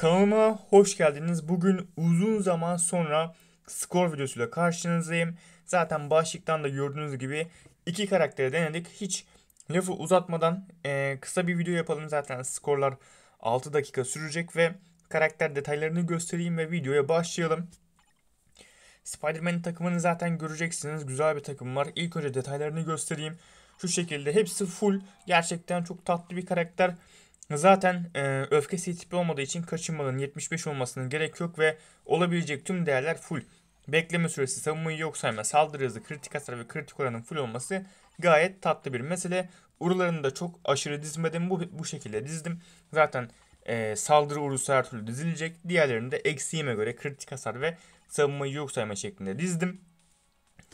Kanalıma hoş geldiniz. Bugün uzun zaman sonra skor videosuyla karşınızdayım. Zaten başlıktan da gördüğünüz gibi iki karakteri denedik. Hiç lafı uzatmadan e, kısa bir video yapalım. Zaten skorlar 6 dakika sürecek ve karakter detaylarını göstereyim ve videoya başlayalım. Spider-Man takımını zaten göreceksiniz. Güzel bir takım var. İlk önce detaylarını göstereyim. Şu şekilde hepsi full. Gerçekten çok tatlı bir karakter. Zaten e, öfkesi tipi olmadığı için kaçınmanın 75 olmasının gerek yok ve olabilecek tüm değerler full. Bekleme süresi, savunmayı yok sayma, saldırı hızı, kritik hasar ve kritik oranın full olması gayet tatlı bir mesele. Urularını da çok aşırı dizmedim. Bu, bu şekilde dizdim. Zaten e, saldırı urusu her türlü dizilecek. Diğerlerini de eksiğime göre kritik hasar ve savunmayı yok sayma şeklinde dizdim.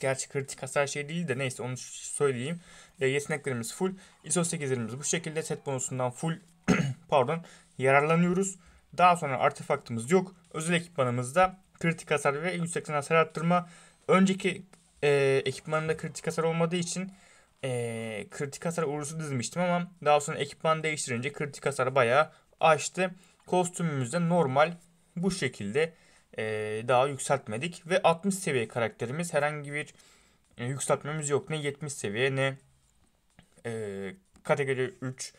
Gerçi kritik hasar şey değil de neyse onu söyleyeyim. E, yeteneklerimiz full. ISO 8'lerimiz bu şekilde. Set bonusundan full pardon yararlanıyoruz. Daha sonra artefaktımız yok. Özel ekipmanımızda kritik hasar ve 180 hasar arttırma. Önceki e, ekipmanında kritik hasar olmadığı için e, kritik hasar uğrusu dizmiştim ama daha sonra ekipman değiştirince kritik hasar bayağı açtı. Kostümümüzde normal bu şekilde e, daha yükseltmedik ve 60 seviye karakterimiz herhangi bir e, yükseltmemiz yok. Ne 70 seviye ne e, kategori 3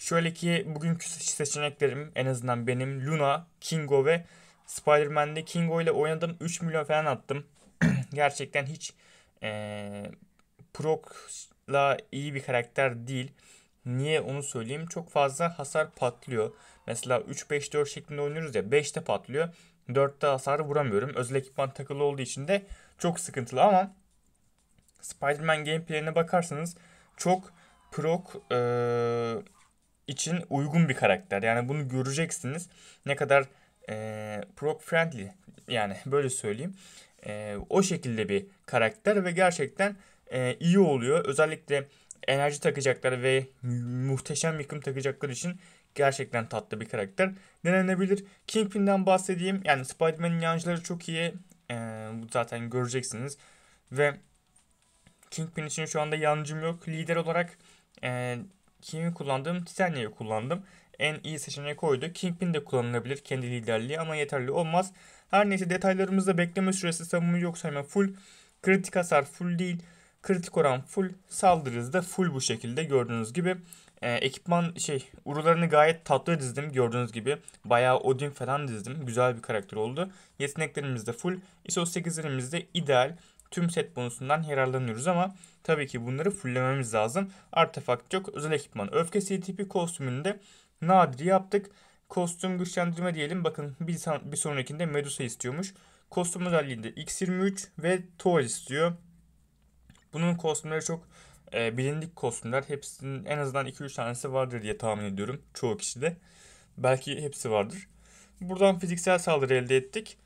Şöyle ki bugünkü seçeneklerim en azından benim Luna, Kingo ve Spider-Man'de Kingo ile oynadım. 3 milyon falan attım. Gerçekten hiç ee, Proc'la iyi bir karakter değil. Niye onu söyleyeyim? Çok fazla hasar patlıyor. Mesela 3-5-4 şeklinde oynuyoruz ya 5'te patlıyor. 4'te hasar vuramıyorum. Özel ekipman takılı olduğu için de çok sıkıntılı ama Spider-Man gameplay'ine bakarsanız çok Proc ee, için uygun bir karakter. Yani bunu göreceksiniz. Ne kadar e, proc friendly yani böyle söyleyeyim. E, o şekilde bir karakter ve gerçekten e, iyi oluyor. Özellikle enerji takacaklar ve muhteşem yıkım takacaklar için gerçekten tatlı bir karakter denenebilir. Kingpin'den bahsedeyim. Yani Spider-Man'in yancıları çok iyi. Ee, zaten göreceksiniz. Ve Kingpin için şu anda yancım yok. Lider olarak e, kimi kullandım? Titania'yı kullandım. En iyi seçenek oydu. Kingpin de kullanılabilir kendi liderliği ama yeterli olmaz. Her neyse detaylarımızda bekleme süresi savunma yok hemen full. Kritik hasar full değil. Kritik oran full. Saldırız da full bu şekilde gördüğünüz gibi. Ee, ekipman şey urularını gayet tatlı dizdim gördüğünüz gibi. Bayağı Odin falan dizdim. Güzel bir karakter oldu. Yeteneklerimiz de full. ISO 8'lerimiz de ideal tüm set bonusundan yararlanıyoruz ama tabii ki bunları fulllememiz lazım. Artefakt yok. Özel ekipman. Öfke CTP kostümünü de nadir yaptık. Kostüm güçlendirme diyelim. Bakın bir, bir sonrakinde Medusa istiyormuş. Kostüm özelliğinde X23 ve Thor istiyor. Bunun kostümleri çok e, bilindik kostümler. Hepsinin en azından 2-3 tanesi vardır diye tahmin ediyorum çoğu kişide. Belki hepsi vardır. Buradan fiziksel saldırı elde ettik.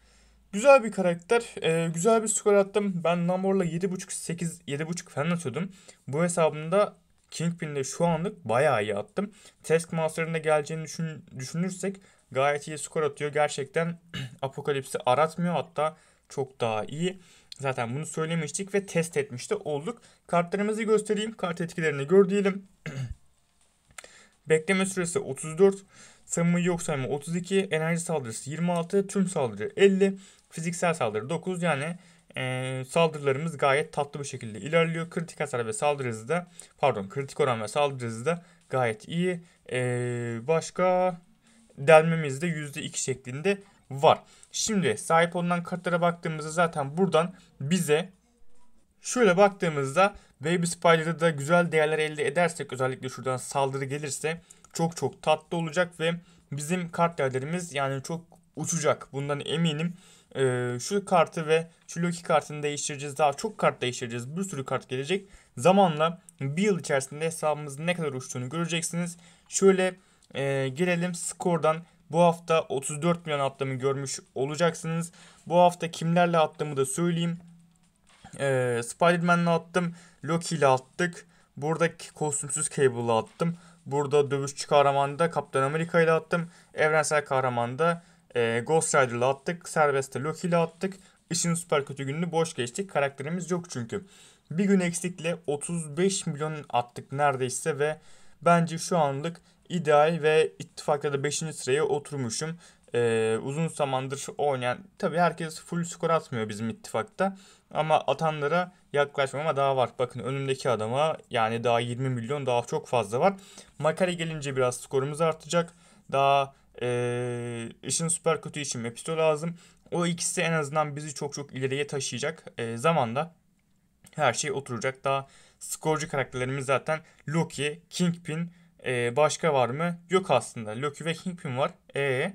Güzel bir karakter. E, güzel bir skor attım. Ben Namor'la 7.5 8 7.5 falan atıyordum. Bu hesabımda Kingpin'de şu anlık bayağı iyi attım. Taskmaster'ın da geleceğini düşün, düşünürsek gayet iyi skor atıyor. Gerçekten Apokalips'i aratmıyor hatta çok daha iyi. Zaten bunu söylemiştik ve test etmiş de olduk. Kartlarımızı göstereyim. Kart etkilerini gör diyelim. Bekleme süresi 34 savunma yok sayma 32, enerji saldırısı 26, tüm saldırı 50, fiziksel saldırı 9 yani e, saldırılarımız gayet tatlı bir şekilde ilerliyor. Kritik hasar ve saldırı hızı da pardon kritik oran ve saldırı hızı da gayet iyi. E, başka delmemiz de %2 şeklinde var. Şimdi sahip olunan kartlara baktığımızda zaten buradan bize şöyle baktığımızda Baby Spider'da da güzel değerler elde edersek özellikle şuradan saldırı gelirse çok çok tatlı olacak ve bizim karakterlerimiz yani çok uçacak. Bundan eminim. Ee, şu kartı ve şu Loki kartını değiştireceğiz. Daha çok kart değiştireceğiz. Bir sürü kart gelecek. Zamanla bir yıl içerisinde hesabımızın ne kadar uçtuğunu göreceksiniz. Şöyle e, girelim skordan. Bu hafta 34 milyon atlımı görmüş olacaksınız. Bu hafta kimlerle attığımı da söyleyeyim. Ee, Spider-Man'le attım. Loki'yle attık. Buradaki kostümsüz Cable'la attım. Burada dövüşçü kahramanda Kaptan Amerika ile attım. Evrensel kahramanda e, Ghost Rider ile attık. Serbest'te Loki ile attık. İşin süper kötü gününü boş geçtik. Karakterimiz yok çünkü. Bir gün eksikle 35 milyon attık neredeyse ve bence şu anlık ideal ve ittifakta da 5. sıraya oturmuşum e, uzun zamandır oynayan tabii herkes full skor atmıyor bizim ittifakta ama atanlara yaklaşmama daha var. Bakın önümdeki adama yani daha 20 milyon daha çok fazla var. Makara gelince biraz skorumuz artacak. Daha e, işin süper kötü için Mepisto lazım. O ikisi en azından bizi çok çok ileriye taşıyacak e, zamanda her şey oturacak. Daha skorcu karakterlerimiz zaten Loki, Kingpin, e, başka var mı? Yok aslında. Loki ve Kingpin var. E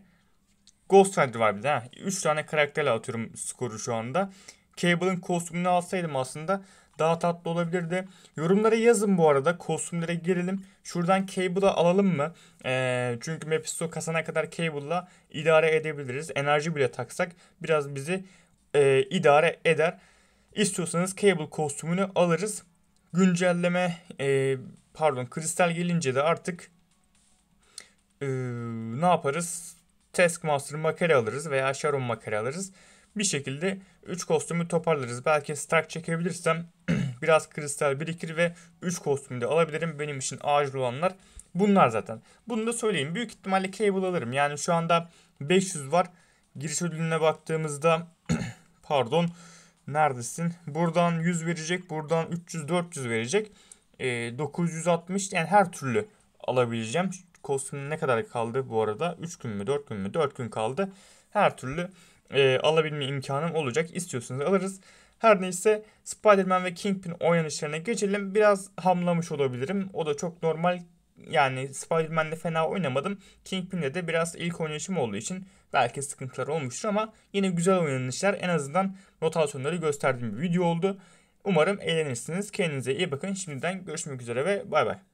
Ghost Rider var bir de. Ha. 3 tane karakterle atıyorum skoru şu anda. Cable'ın kostümünü alsaydım aslında daha tatlı olabilirdi. Yorumlara yazın bu arada. Kostümlere girelim. Şuradan Cable'ı alalım mı? Ee, çünkü Mephisto kasana kadar Cable'la idare edebiliriz. Enerji bile taksak biraz bizi e, idare eder. İstiyorsanız Cable kostümünü alırız. Güncelleme e, pardon kristal gelince de artık e, ne yaparız? Taskmaster makale alırız veya Sharon makale alırız. Bir şekilde 3 kostümü toparlarız. Belki Stark çekebilirsem biraz kristal birikir ve 3 kostümü de alabilirim. Benim için acil olanlar bunlar zaten. Bunu da söyleyeyim. Büyük ihtimalle Cable alırım. Yani şu anda 500 var. Giriş ödülüne baktığımızda pardon neredesin? Buradan 100 verecek. Buradan 300-400 verecek. E, ee, 960 yani her türlü alabileceğim kostümüne ne kadar kaldı bu arada? 3 gün mü 4 gün mü? 4 gün kaldı. Her türlü e, alabilme imkanım olacak. İstiyorsanız alırız. Her neyse Spider-Man ve Kingpin oynanışlarına geçelim. Biraz hamlamış olabilirim. O da çok normal. Yani Spider-Man'de fena oynamadım. Kingpin'de de biraz ilk oynayışım olduğu için belki sıkıntılar olmuştur ama yine güzel oynanışlar en azından notasyonları gösterdiğim bir video oldu. Umarım eğlenirsiniz. Kendinize iyi bakın. Şimdiden görüşmek üzere ve bay bay.